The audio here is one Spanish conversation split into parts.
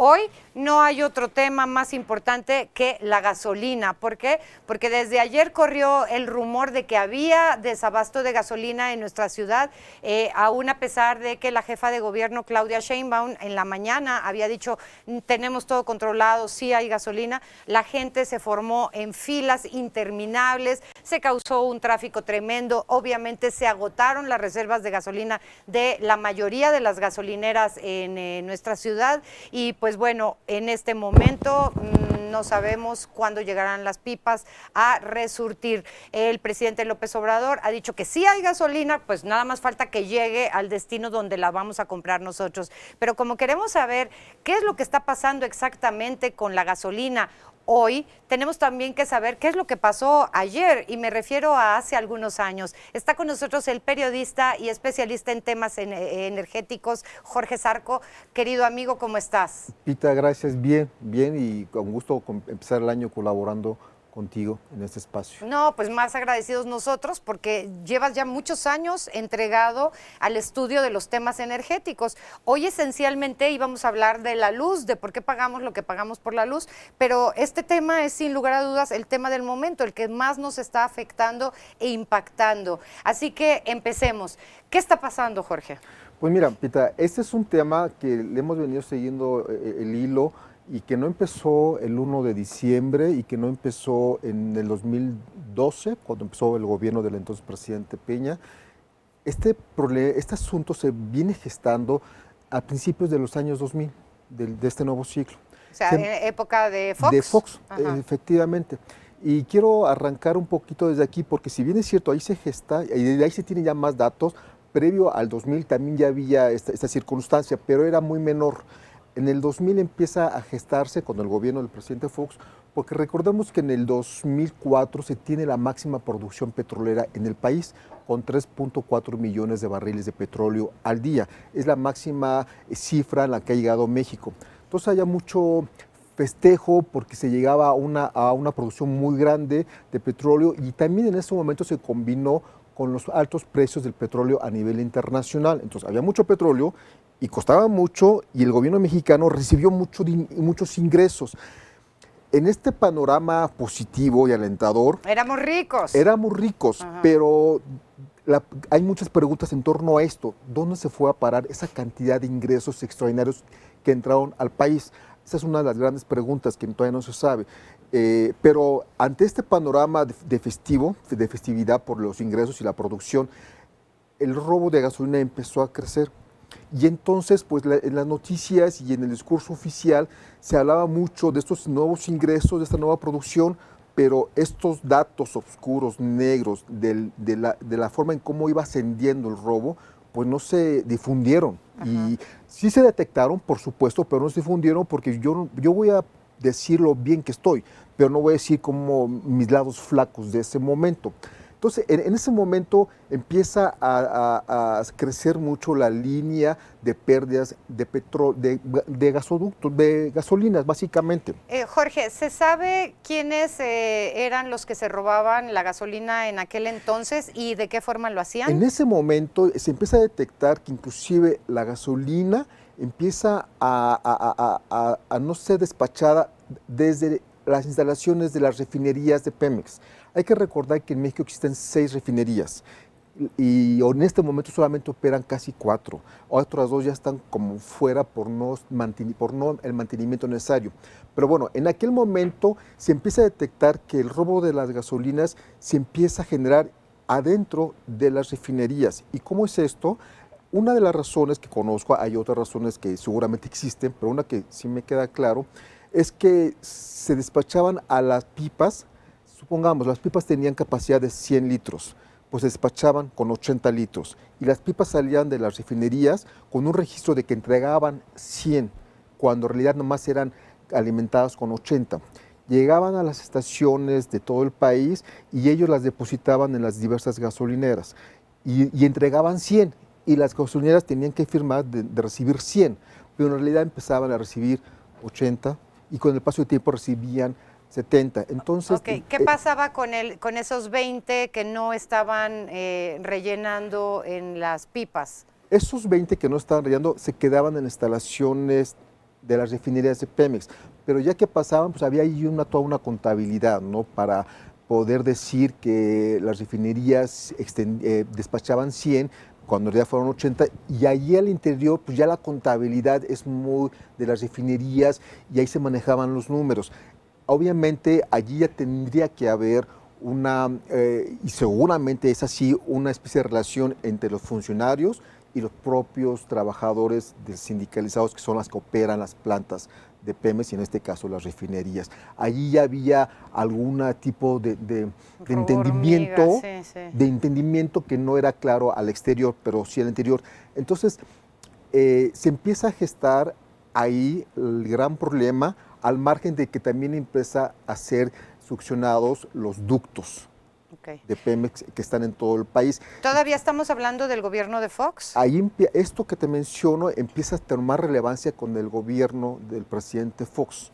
Hoy no hay otro tema más importante que la gasolina. ¿Por qué? Porque desde ayer corrió el rumor de que había desabasto de gasolina en nuestra ciudad, eh, aún a pesar de que la jefa de gobierno, Claudia Sheinbaum, en la mañana había dicho, tenemos todo controlado, sí hay gasolina. La gente se formó en filas interminables, se causó un tráfico tremendo, obviamente se agotaron las reservas de gasolina de la mayoría de las gasolineras en eh, nuestra ciudad y pues bueno, en este momento mm, no sabemos cuándo llegarán las pipas a resurtir. El presidente López Obrador ha dicho que si hay gasolina, pues nada más falta que llegue al destino donde la vamos a comprar nosotros. Pero como queremos saber qué es lo que está pasando exactamente con la gasolina, hoy, tenemos también que saber qué es lo que pasó ayer, y me refiero a hace algunos años. Está con nosotros el periodista y especialista en temas energéticos, Jorge Sarco. Querido amigo, ¿cómo estás? Pita, gracias. Bien, bien, y con gusto empezar el año colaborando contigo en este espacio. No, pues más agradecidos nosotros porque llevas ya muchos años entregado al estudio de los temas energéticos. Hoy esencialmente íbamos a hablar de la luz, de por qué pagamos lo que pagamos por la luz, pero este tema es sin lugar a dudas el tema del momento, el que más nos está afectando e impactando. Así que empecemos. ¿Qué está pasando, Jorge? Pues mira, Pita, este es un tema que le hemos venido siguiendo el, eh, el hilo y que no empezó el 1 de diciembre y que no empezó en el 2012, cuando empezó el gobierno del entonces presidente Peña. Este, este asunto se viene gestando a principios de los años 2000, de, este nuevo ciclo. O sea, en eh, época de Fox. De Fox, eh, efectivamente. Y quiero arrancar un poquito desde aquí, porque si bien es cierto, ahí se gesta, y de ahí se tienen ya más datos, previo al 2000 también ya había esta circunstancia, pero era muy menor. En el 2000 empieza a gestarse con el gobierno del presidente Fox, porque recordemos que en el 2004 se tiene la máxima producción petrolera en el país, con 3.4 millones de barriles de petróleo al día. Es la máxima eh, cifra en la que ha llegado México. Entonces haya mucho festejo porque se llegaba a una, a una producción muy grande de petróleo y también en ese momento se combinó con los altos precios del petróleo a nivel internacional. Entonces había mucho petróleo y costaba mucho y el gobierno mexicano recibió muchos ingresos. En este panorama positivo y alentador... Éramos ricos. Éramos ricos, pero hay muchas preguntas en torno a esto. ¿Dónde se fue a parar esa cantidad de ingresos extraordinarios que entraron al país? Esa es una de las grandes preguntas que todavía no se sabe. Eh, pero ante este panorama de, festivo, de festividad por los ingresos y la producción, el robo de gasolina empezó a crecer. Y entonces, pues en las noticias y en el discurso oficial se hablaba mucho de estos nuevos ingresos, de esta nueva producción, pero estos datos oscuros, negros, de, la, forma en cómo iba ascendiendo el robo, pues no se difundieron. Y sí se detectaron, por supuesto, pero no se difundieron porque yo, yo voy a decirlo bien que estoy, pero no voy a decir como mis lados flacos de ese momento. Entonces, en, ese momento empieza a, crecer mucho la línea de pérdidas de, de, gasoductos, de gasolinas, básicamente. Eh, Jorge, ¿se sabe quiénes eh, eran los que se robaban la gasolina en aquel entonces y de qué forma lo hacían? En ese momento se empieza a detectar que inclusive la gasolina empieza a, no ser despachada desde las instalaciones de las refinerías de Pemex. Hay que recordar que en México existen seis refinerías y en este momento solamente operan casi cuatro. Otras dos ya están como fuera por no, por no el mantenimiento necesario. Pero bueno, en aquel momento se empieza a detectar que el robo de las gasolinas se empieza a generar adentro de las refinerías. ¿Y cómo es esto? Una de las razones que conozco, hay otras razones que seguramente existen, pero una que sí me queda claro, es que se despachaban a las pipas, supongamos, las pipas tenían capacidad de 100 litros, pues se despachaban con 80 litros y las pipas salían de las refinerías con un registro de que entregaban 100, cuando en realidad nomás eran alimentadas con 80 llegaban a las estaciones de todo el país y ellos las depositaban en las diversas gasolineras y, y, entregaban 100 y las construyeras tenían que firmar de, recibir 100, pero en realidad empezaban a recibir 80 y con el paso del tiempo recibían 70. Entonces, ¿Qué eh, pasaba con, el, con esos 20 que no estaban eh, rellenando en las pipas? Esos 20 que no estaban rellenando se quedaban en instalaciones de las refinerías de Pemex, pero ya que pasaban, pues había ahí una, toda una contabilidad, ¿no? Para poder decir que las refinerías eh, despachaban 100 cuando ya fueron 80, y allí al interior, pues ya la contabilidad es muy de las refinerías y ahí se manejaban los números. Obviamente allí ya tendría que haber una, eh, y seguramente es así, una especie de relación entre los funcionarios y los propios trabajadores sindicalizados que son las que operan las plantas de Pemex y en este caso las refinerías. Allí ya había algún tipo de, entendimiento, de entendimiento que no era claro al exterior, pero sí al interior. Entonces eh, se empieza a gestar ahí el gran problema al margen de que también empieza a ser succionados los ductos de Pemex que están en todo el país. ¿Todavía estamos hablando del gobierno de Fox? Ahí esto que te menciono empieza a tener más relevancia con el gobierno del presidente Fox,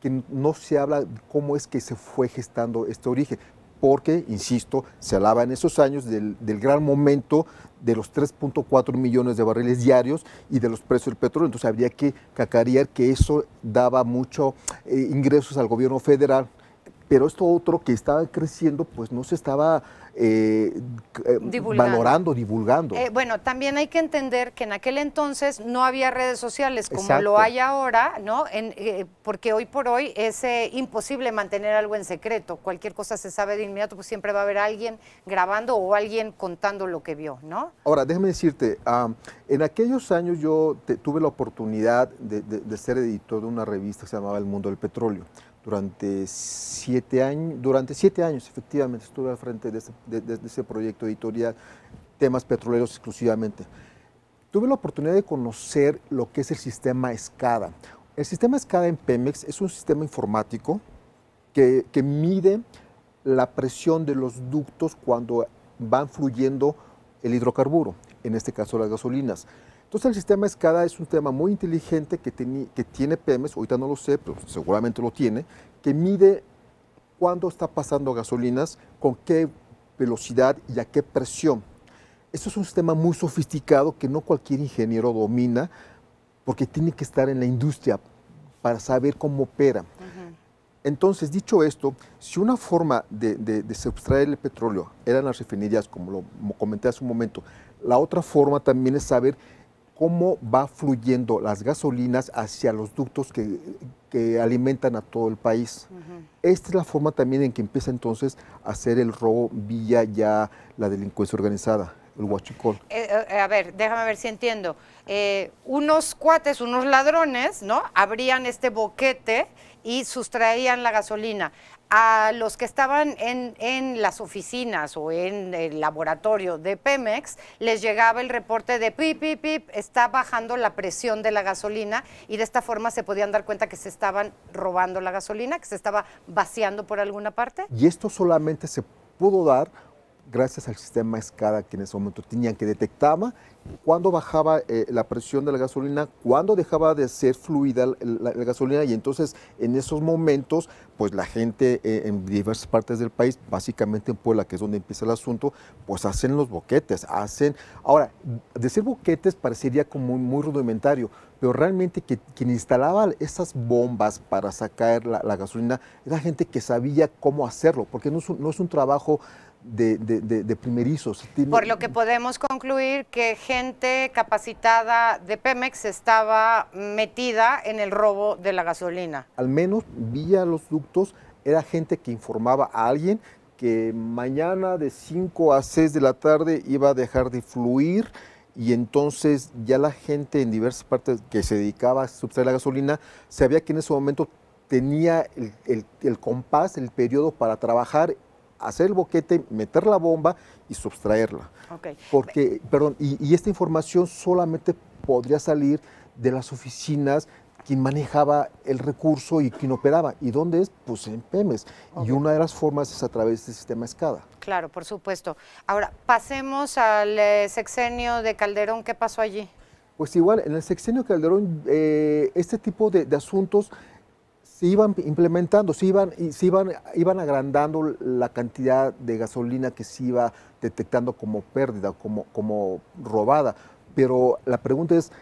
que no se habla de cómo es que se fue gestando este origen porque, insisto, se hablaba en esos años del, gran momento de los 3.4 millones de barriles diarios y de los precios del petróleo. Entonces habría que cacarear que eso daba mucho eh, ingresos al gobierno federal pero esto otro que estaba creciendo, pues no se estaba eh, eh, valorando, divulgando. Eh, bueno, también hay que entender que en aquel entonces no había redes sociales como lo hay ahora, ¿no? porque hoy por hoy es imposible mantener algo en secreto. Cualquier cosa se sabe de inmediato, pues siempre va a haber alguien grabando o alguien contando lo que vio, ¿no? Ahora, déjame decirte, en aquellos años yo tuve la oportunidad de, de ser editor de una revista que se llamaba El Mundo del Petróleo durante siete años, durante siete años efectivamente estuve al frente de ese proyecto editorial, temas petroleros exclusivamente. Tuve la oportunidad de conocer lo que es el sistema SCADA. El sistema SCADA en Pemex es un sistema informático que, que mide la presión de los ductos cuando van fluyendo el hidrocarburo, en este caso las gasolinas. Entonces el sistema escada es un tema muy inteligente que, tiene, que tiene PEMES, ahorita no lo sé, pero seguramente lo tiene, que mide cuándo está pasando gasolinas, con qué velocidad y a qué presión. Esto es un sistema muy sofisticado que no cualquier ingeniero domina porque tiene que estar en la industria para saber cómo opera. Entonces, dicho esto, si una forma de, de, de el petróleo eran las refinerías, como lo comenté hace un momento, la otra forma también es saber cómo va fluyendo las gasolinas hacia los ductos que, alimentan a todo el país. Esta es la forma también en que empieza entonces a hacer el robo vía ya la delincuencia organizada el huachicol. Eh, eh, a ver, déjame ver si entiendo. Eh, unos cuates, unos ladrones, ¿no? Abrían este boquete y sustraían la gasolina. A los que estaban en, en las oficinas o en el laboratorio de Pemex, les llegaba el reporte de pip, pip, pip, está bajando la presión de la gasolina y de esta forma se podían dar cuenta que se estaban robando la gasolina, que se estaba vaciando por alguna parte. Y esto solamente se pudo dar gracias al sistema escada que en ese momento tenían que detectaba cuándo bajaba eh, la presión de la gasolina, cuándo dejaba de ser fluida la, gasolina y entonces en esos momentos pues la gente eh, en diversas partes del país, básicamente en Puebla que es donde empieza el asunto, pues hacen los boquetes, hacen... Ahora, decir boquetes parecería como muy rudimentario, pero realmente que, quien instalaba esas bombas para sacar la, la, gasolina era gente que sabía cómo hacerlo, porque no es un, no es un trabajo de, primerizos. Por lo que podemos concluir que gente capacitada de Pemex estaba metida en el robo de la gasolina. Al menos vía los ductos era gente que informaba a alguien que mañana de 5 a 6 de la tarde iba a dejar de fluir y entonces ya la gente en diversas partes que se dedicaba a sustraer la gasolina sabía que en ese momento tenía el, el compás, el periodo para trabajar hacer el boquete, meter la bomba y sustraerla. Porque, perdón, y, esta información solamente podría salir de las oficinas quien manejaba el recurso y quien operaba. ¿Y dónde es? Pues en PEMES. Y una de las formas es a través del sistema escada. Claro, por supuesto. Ahora, pasemos al eh, sexenio de Calderón. ¿Qué pasó allí? Pues igual, en el sexenio de Calderón, eh, este tipo de asuntos se iban implementando, se iban, se iban, iban agrandando la cantidad de gasolina que se iba detectando como pérdida, como, como robada. Pero la pregunta es,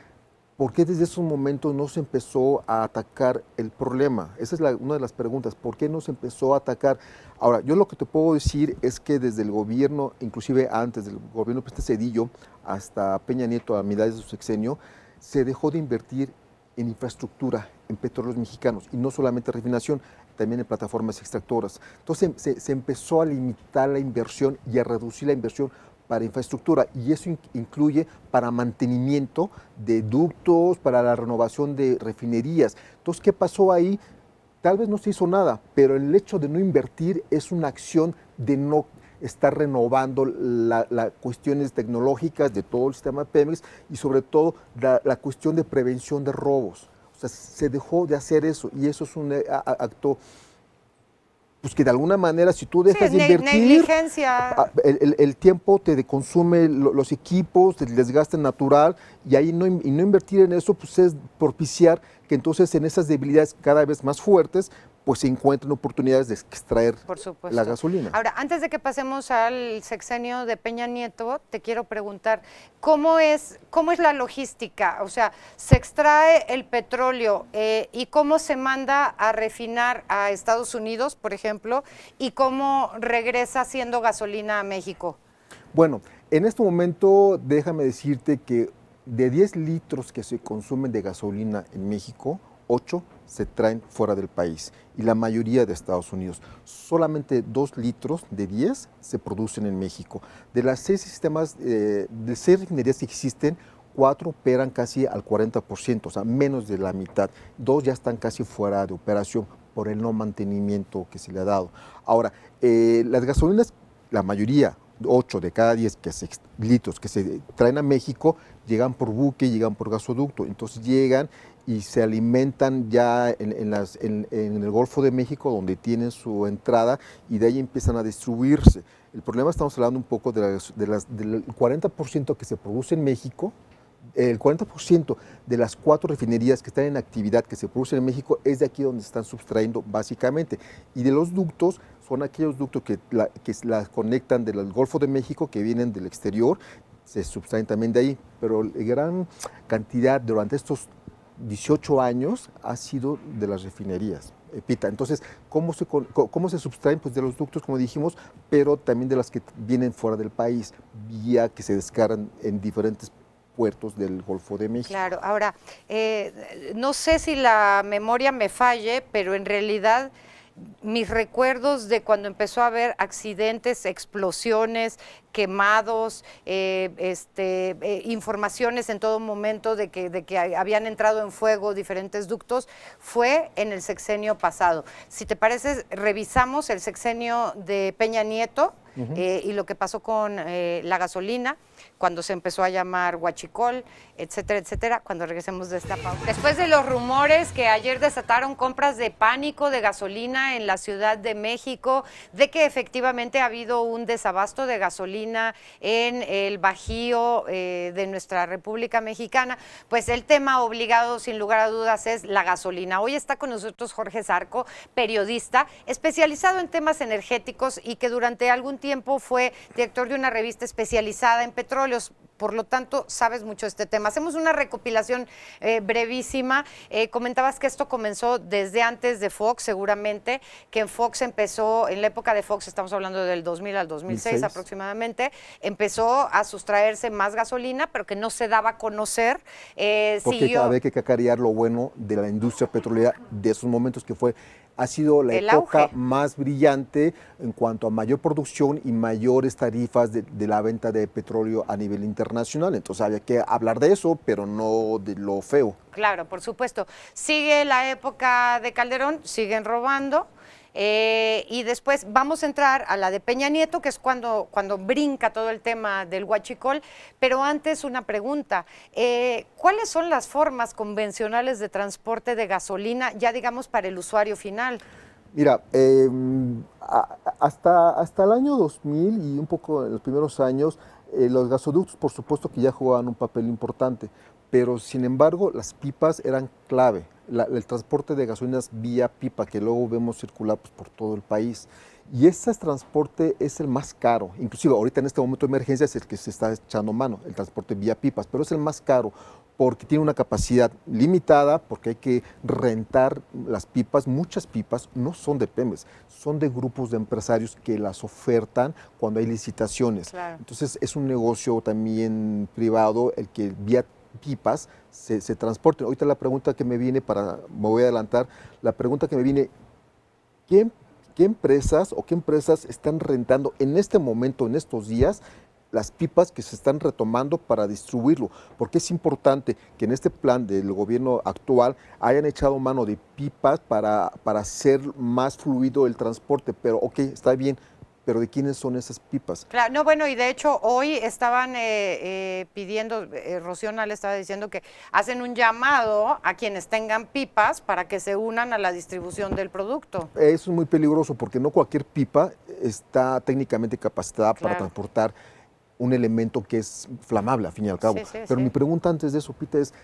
¿por qué desde esos momentos no se empezó a atacar el problema? Esa es la, una de las preguntas, ¿por qué no se empezó a atacar? Ahora, yo lo que te puedo decir es que desde el gobierno, inclusive antes del gobierno de Cedillo hasta Peña Nieto a mitad de su sexenio, se dejó de invertir en infraestructura, en petróleos mexicanos, y no solamente refinación, también en plataformas extractoras. Entonces se, se empezó a limitar la inversión y a reducir la inversión para infraestructura y eso incluye para mantenimiento de ductos, para la renovación de refinerías. Entonces, ¿qué pasó ahí? Tal vez no se hizo nada, pero el hecho de no invertir es una acción de no está renovando las cuestiones tecnológicas de todo el sistema Pemex y sobre todo la, cuestión de prevención de robos. O sea, se dejó de hacer eso y eso es un eh, acto pues que de alguna manera si tú dejas de invertir, el, el, el, tiempo te consume los equipos, el desgaste natural, y ahí no, y no invertir en eso pues es propiciar que entonces en esas debilidades cada vez más fuertes, pues se encuentran oportunidades de extraer la gasolina. Ahora, antes de que pasemos al sexenio de Peña Nieto, te quiero preguntar, ¿cómo es, cómo es la logística? O sea, se extrae el petróleo eh, y cómo se manda a refinar a Estados Unidos, por ejemplo, y cómo regresa siendo gasolina a México. Bueno, en este momento déjame decirte que de 10 litros que se consumen de gasolina en México, 8 se traen fuera del país y la mayoría de Estados Unidos. Solamente dos litros de 10 se producen en México. De las seis sistemas, eh, de 6 refinerías que existen, cuatro operan casi al 40%, o sea, menos de la mitad. Dos ya están casi fuera de operación por el no mantenimiento que se le ha dado. Ahora, eh, las gasolinas, la mayoría, 8 de cada 10 que se, litros que se traen a México llegan por buque, llegan por gasoducto. Entonces llegan y se alimentan ya en, el Golfo de México, donde tienen su entrada, y de ahí empiezan a distribuirse. El problema, estamos hablando un poco de las, del 40% que se produce en México, el 40% de las cuatro refinerías que están en actividad, que se producen en México, es de aquí donde están sustrayendo básicamente. Y de los ductos, son aquellos ductos que la, que conectan del Golfo de México, que vienen del exterior, se sustraen también de ahí, pero la gran cantidad durante estos 18 años ha sido de las refinerías. Eh, Entonces, ¿cómo se, ¿cómo se Pues de los ductos, como dijimos, pero también de las que vienen fuera del país, vía que se descargan en diferentes puertos del Golfo de México. Claro, ahora, eh, no sé si la memoria me falle, pero en realidad mis recuerdos de cuando empezó a haber accidentes, explosiones, quemados, eh, este, eh, informaciones en todo momento de que, de que habían entrado en fuego diferentes ductos, fue en el sexenio pasado. Si te parece, revisamos el sexenio de Peña Nieto, eh, y lo que pasó con eh, la gasolina, cuando se empezó a llamar Huachicol, etcétera, etcétera, cuando regresemos de esta pausa. Después de los rumores que ayer desataron compras de pánico de gasolina en la Ciudad de México, de que efectivamente ha habido un desabasto de gasolina en el bajío eh, de nuestra República Mexicana, pues el tema obligado, sin lugar a dudas, es la gasolina. Hoy está con nosotros Jorge Sarco, periodista especializado en temas energéticos y que durante algún tiempo tiempo fue director de una revista especializada en petróleos. Por lo tanto, sabes mucho de este tema. Hacemos una recopilación eh, brevísima. Eh, comentabas que esto comenzó desde antes de Fox, seguramente, que en Fox empezó, en la época de Fox, estamos hablando del 2000 al 2006 aproximadamente, empezó a sustraerse más gasolina, pero que no se daba a conocer. Eh, Porque cada vez que cacarear lo bueno de la industria petrolera de esos momentos que fue ha sido la época más brillante en cuanto a mayor producción y mayores tarifas de, la venta de petróleo a nivel internacional. Entonces había que hablar de eso, pero no de lo feo. Claro, por supuesto. Sigue la época de Calderón, siguen robando, eh, y después vamos a entrar a la de Peña Nieto, que es cuando, cuando brinca todo el tema del huachicol. Pero antes una pregunta, eh, ¿cuáles son las formas convencionales de transporte de gasolina, ya digamos para el usuario final? Mira, em, hasta, hasta el año 2000 y un poco en los primeros años, eh, los gasoductos por supuesto que ya jugaban un papel importante, pero sin embargo las pipas eran clave. el transporte de gasolinas vía pipa, que luego vemos circular pues, por todo el país. Y ese transporte es el más caro, inclusive ahorita en este momento de emergencia es el que se está echando mano, el transporte vía pipas, pero es el más caro porque tiene una capacidad limitada, porque hay que rentar las pipas. Muchas pipas no son de PEMES, son de grupos de empresarios que las ofertan cuando hay licitaciones. Entonces es un negocio también privado el que vía pipas se, se transporten. Ahorita la pregunta que me viene para, me voy a adelantar, la pregunta que me viene, ¿qué, qué empresas o qué empresas están rentando en este momento, en estos días, las pipas que se están retomando para distribuirlo, porque es importante que en este plan del gobierno actual hayan echado mano de pipas para, para hacer más fluido el transporte, pero ok, está bien, pero ¿de quiénes son esas pipas? Claro, no, bueno, y de hecho hoy estaban eh, eh, pidiendo, eh, le estaba diciendo que hacen un llamado a quienes tengan pipas para que se unan a la distribución del producto. Eso es muy peligroso porque no cualquier pipa está técnicamente capacitada para transportar un elemento que es flamable, al fin y al cabo. Pero mi pregunta antes de eso, Pita, es,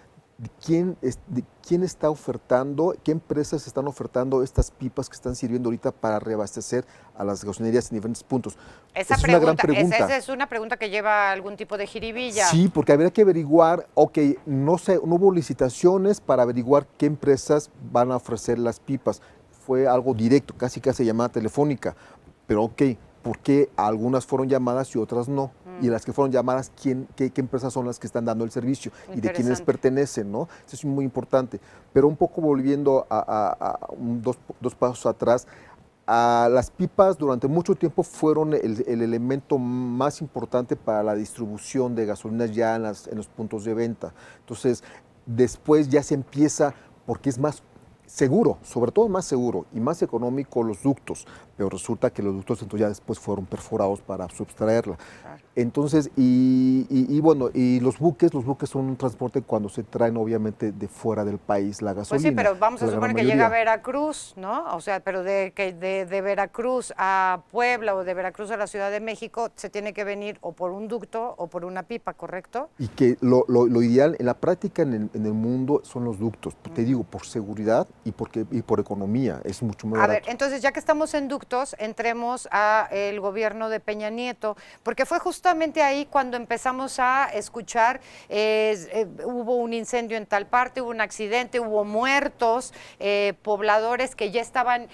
quién, de quién está ofertando, qué empresas están ofertando estas pipas que están sirviendo ahorita para reabastecer a las gasolinerías en diferentes puntos. Esa, es una pregunta. Esa, es una pregunta que lleva algún tipo de jiribilla. Sí, porque habría que averiguar, ok, no, sé, no hubo licitaciones para averiguar qué empresas van a ofrecer las pipas. Fue algo directo, casi casi llamada telefónica. Pero ok, ¿por qué algunas fueron llamadas y otras no? y las que fueron llamadas, quién, qué, empresas son las que están dando el servicio y de quiénes pertenecen, ¿no? Eso es muy importante. Pero un poco volviendo a, dos, pasos atrás, a las pipas durante mucho tiempo fueron el, elemento más importante para la distribución de gasolinas ya en, en, los puntos de venta. Entonces, después ya se empieza, porque es más seguro, sobre todo más seguro y más económico los ductos, pero resulta que los ductos entonces ya después fueron perforados para sustraerla. Entonces, y, bueno, y los buques, los buques son un transporte cuando se traen obviamente de fuera del país la gasolina. Pues sí, pero vamos a suponer que llega a Veracruz, ¿no? O sea, pero de, que de, Veracruz a Puebla o de Veracruz a la Ciudad de México se tiene que venir o por un ducto o por una pipa, ¿correcto? Y que lo, ideal en la práctica en el, mundo son los ductos, te digo, por seguridad y, porque, y por economía, es mucho más A ver, entonces ya que estamos en ducto, entremos al gobierno de Peña Nieto, porque fue justamente ahí cuando empezamos a escuchar, eh, eh, hubo un incendio en tal parte, hubo un accidente, hubo muertos, eh, pobladores que ya estaban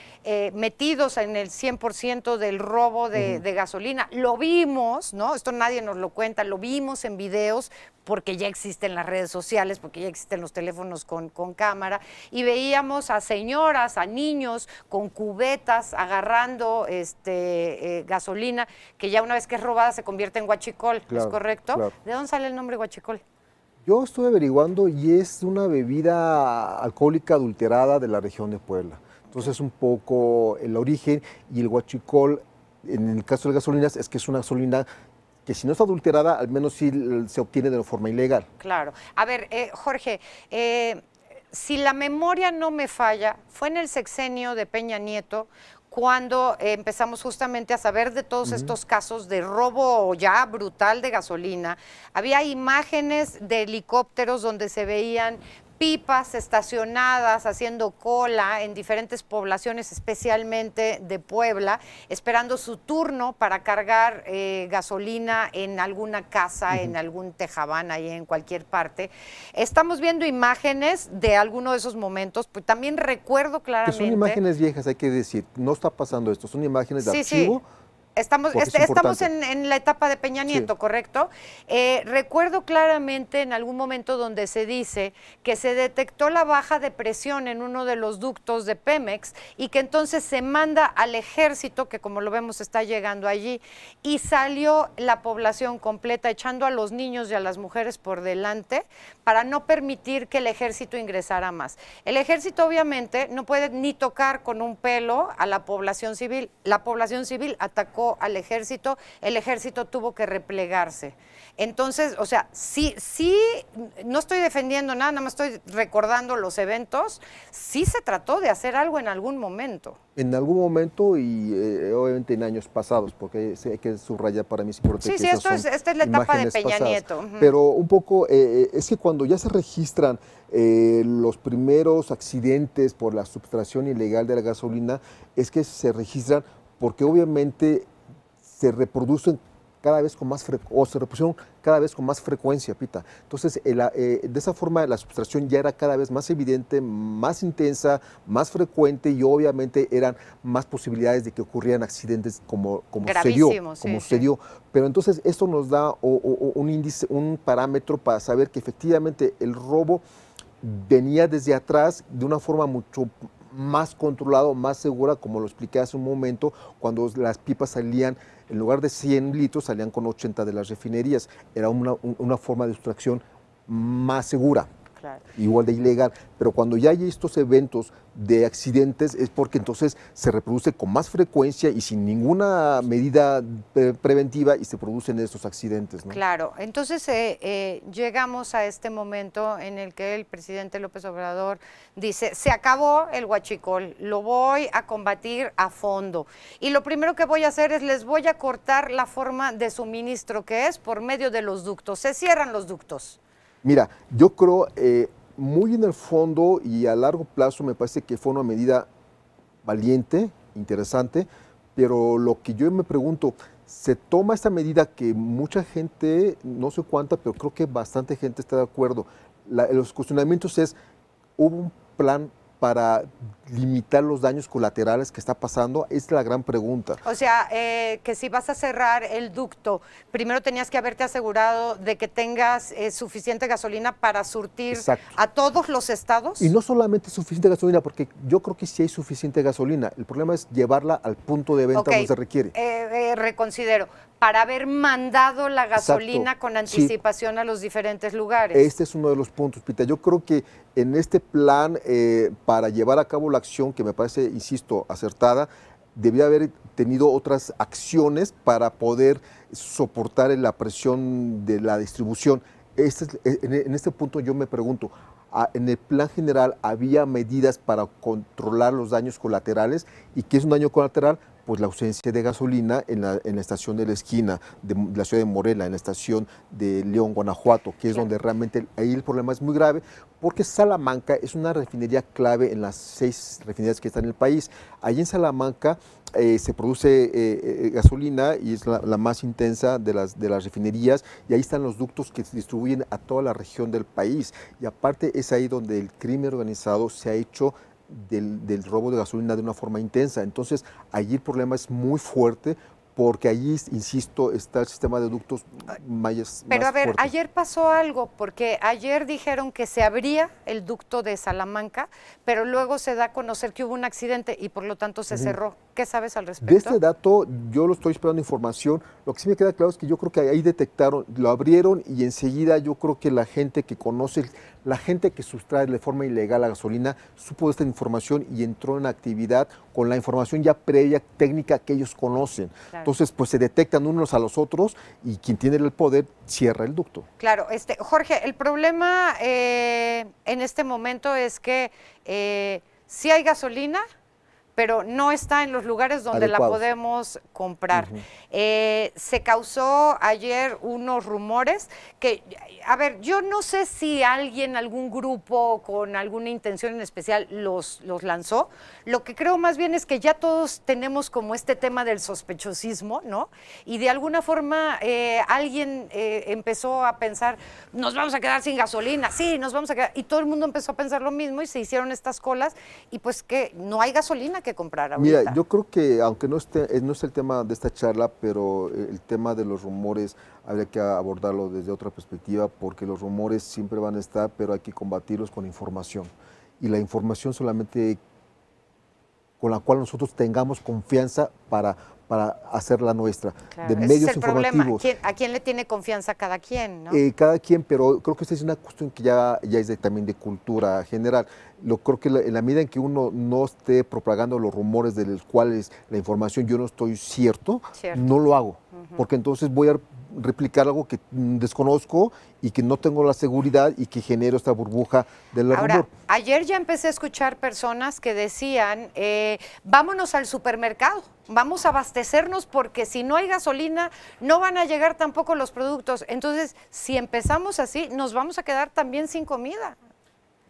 metidos en el 100% del robo de, gasolina. Lo vimos, ¿no? Esto nadie nos lo cuenta, lo vimos en videos, porque ya existen las redes sociales, porque ya existen los teléfonos con, con, cámara, y veíamos a señoras, a niños con cubetas agarrando este, eh, gasolina, que ya una vez que es robada se convierte en guachicol, ¿es correcto? ¿De dónde sale el nombre guachicol? Yo estuve averiguando y es una bebida alcohólica adulterada de la región de Puebla. Entonces es un poco el origen y el guachicol, en el caso de las gasolinas, es que es una gasolina que si no está adulterada, al menos sí se obtiene de forma ilegal. Claro. A ver, eh, Jorge, eh, si la memoria no me falla, fue en el sexenio de Peña Nieto cuando eh, empezamos justamente a saber de todos estos casos de robo ya brutal de gasolina. Había imágenes de helicópteros donde se veían pipas estacionadas haciendo cola en diferentes poblaciones, especialmente de Puebla, esperando su turno para cargar eh, gasolina en alguna casa, en algún tejabán, ahí en cualquier parte. Estamos viendo imágenes de alguno de esos momentos, pues también recuerdo claramente... Que son imágenes viejas, hay que decir, no está pasando esto, son imágenes de archivo. Estamos, este, estamos en, la etapa de Peña ¿correcto? Eh, recuerdo claramente en algún momento donde se dice que se detectó la baja de presión en uno de los ductos de Pemex y que entonces se manda al ejército, que como lo vemos está llegando allí, y salió la población completa echando a los niños y a las mujeres por delante para no permitir que el ejército ingresara más. El ejército obviamente no puede ni tocar con un pelo a la población civil. La población civil atacó al ejército, el ejército tuvo que replegarse. Entonces, o sea, sí, sí, no estoy defendiendo nada, nada más estoy recordando los eventos, sí se trató de hacer algo en algún momento. En algún momento y eh, obviamente en años pasados, porque hay que subrayar para mí es importante. Sí, sí, esto es, esta es la etapa de Peña Nieto. Pero un poco, eh, eh, es que cuando ya se registran los primeros accidentes por la sustracción ilegal de la gasolina, es que se registran porque obviamente se reproducen cada vez con más o se cada vez con más frecuencia, Pita. Entonces, eh, de esa forma la sustracción ya era cada vez más evidente, más intensa, más frecuente y obviamente eran más posibilidades de que ocurrieran accidentes como, como se dio. Como Pero entonces esto nos da un índice, un parámetro para saber que efectivamente el robo venía desde atrás de una forma mucho más controlada, más segura, como lo expliqué hace un momento, cuando las pipas salían en lugar de 100 litros salían con 80 de las refinerías. Era una, una forma de extracción más segura igual de ilegal. Pero cuando ya hay estos eventos de accidentes es porque entonces se reproduce con más frecuencia y sin ninguna medida eh, preventiva y se producen estos accidentes. Claro, entonces eh, eh, llegamos a este momento en el que el presidente López Obrador dice, se acabó el huachicol, lo voy a combatir a fondo. Y lo primero que voy a hacer es les voy a cortar la forma de suministro que es por medio de los ductos. Se cierran los ductos. Mira, yo creo eh, muy en el fondo y a largo plazo me parece que fue una medida valiente, interesante, pero lo que yo me pregunto, se toma esta medida que mucha gente, no sé cuánta, pero creo que bastante gente está de acuerdo. los cuestionamientos es, ¿hubo un plan para limitar los daños colaterales que está pasando? es la gran pregunta. O sea, eh, que si vas a cerrar el ducto, primero tenías que haberte asegurado de que tengas eh, suficiente gasolina para surtir a todos los estados. Y no solamente suficiente gasolina, porque yo creo que si hay suficiente gasolina. El problema es llevarla al punto de venta donde se requiere. Eh, reconsidero para haber mandado la gasolina con anticipación a los diferentes lugares. Este es uno de los puntos, Pita. Yo creo que en este plan eh, para llevar a cabo la acción, que me parece, insisto, acertada, debía haber tenido otras acciones para poder soportar la presión de la distribución. Este, eh, en este punto yo me pregunto, ah, en el plan general había medidas para controlar los daños colaterales y qué es un daño colateral, pues la ausencia de gasolina en la, estación de la esquina de, la ciudad de Morela, en la estación de León, Guanajuato, que es donde realmente ahí el problema es muy grave, porque Salamanca es una refinería clave en las seis refinerías que están en el país. Allí en Salamanca eh, se produce eh, eh, gasolina y es la, más intensa de las, de las refinerías y ahí están los ductos que se distribuyen a toda la región del país. Y aparte es ahí donde el crimen organizado se ha hecho del, robo de gasolina de una forma intensa. Entonces, allí el problema es muy fuerte porque allí, insisto, está el sistema de ductos mayas. Pero a ver, ayer pasó algo, porque ayer dijeron que se abría el ducto de Salamanca, pero luego se da a conocer que hubo un accidente y por lo tanto se cerró. ¿Qué sabes al respecto? De este dato yo lo estoy esperando información. Lo que sí me queda claro es que yo creo que ahí detectaron, lo abrieron y enseguida yo creo que la gente que conoce la gente que sustrae de forma ilegal la gasolina supo de esta información y entró en actividad con la información ya previa técnica que ellos conocen. Entonces, pues se detectan unos a los otros y quien tiene el poder cierra el ducto. Claro, este, Jorge, el problema eh, en este momento es que eh, si hay gasolina, pero no está en los lugares donde la podemos comprar. Eh, se causó ayer unos rumores que, a ver, yo no sé si alguien, algún grupo con alguna intención en especial los, los lanzó. Lo que creo más bien es que ya todos tenemos como este tema del sospechosismo, ¿no? Y de alguna forma eh, alguien eh, empezó a pensar, nos vamos a quedar sin gasolina, sí, nos vamos a quedar. Y todo el mundo empezó a pensar lo mismo y se hicieron estas colas y pues que no hay gasolina que comprar ahorita. Mira, yo creo que, aunque no, esté, eh, no es el tema de esta charla, pero eh, el tema de los rumores habría que abordarlo desde otra perspectiva, porque los rumores siempre van a estar, pero hay que combatirlos con información. Y la información solamente con la cual nosotros tengamos confianza para, para hacer la nuestra. de medios es Problema. ¿A quién le tiene confianza cada quien? Eh, cada quien, pero creo que esta es una cuestión que ya, ya es también de cultura general. Lo, creo que en la medida en que uno no esté propagando los rumores de los cuales la información yo no estoy cierto. no lo hago porque entonces voy a replicar algo que desconozco y que no tengo la seguridad y que genero esta burbuja del Ahora, rumor. ayer ya empecé a escuchar personas que decían, eh, vámonos al supermercado, vamos a abastecernos porque si no hay gasolina no van a llegar tampoco los productos. Entonces, si empezamos así, nos vamos a quedar también sin comida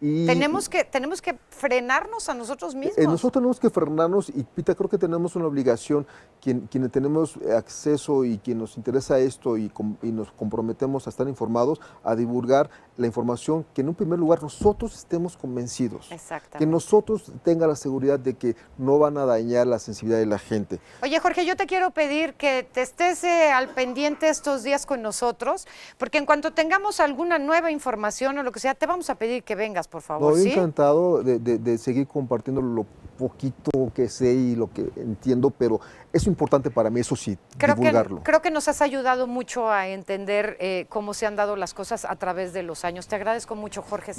tenemos, que, tenemos que frenarnos a nosotros eh, mismos. nosotros tenemos que frenarnos y Pita, creo que tenemos una obligación, quienes tenemos acceso y quien nos interesa esto y, nos comprometemos a estar informados, a divulgar la información, que en un primer lugar nosotros estemos convencidos. Exacto. Que nosotros tenga la seguridad de que no van a dañar la sensibilidad de la gente. Oye Jorge, yo te quiero pedir que te estés eh, al pendiente estos días con nosotros, porque en cuanto tengamos alguna nueva información o lo que sea, te vamos a pedir que vengas por favor. encantado de, de, de, seguir compartiendo lo poquito que sé y lo que entiendo, pero es importante para mí, eso sí, creo divulgarlo. Que, creo que nos has ayudado mucho a entender eh, cómo se han dado las cosas a través de los años. Te agradezco mucho, Jorge.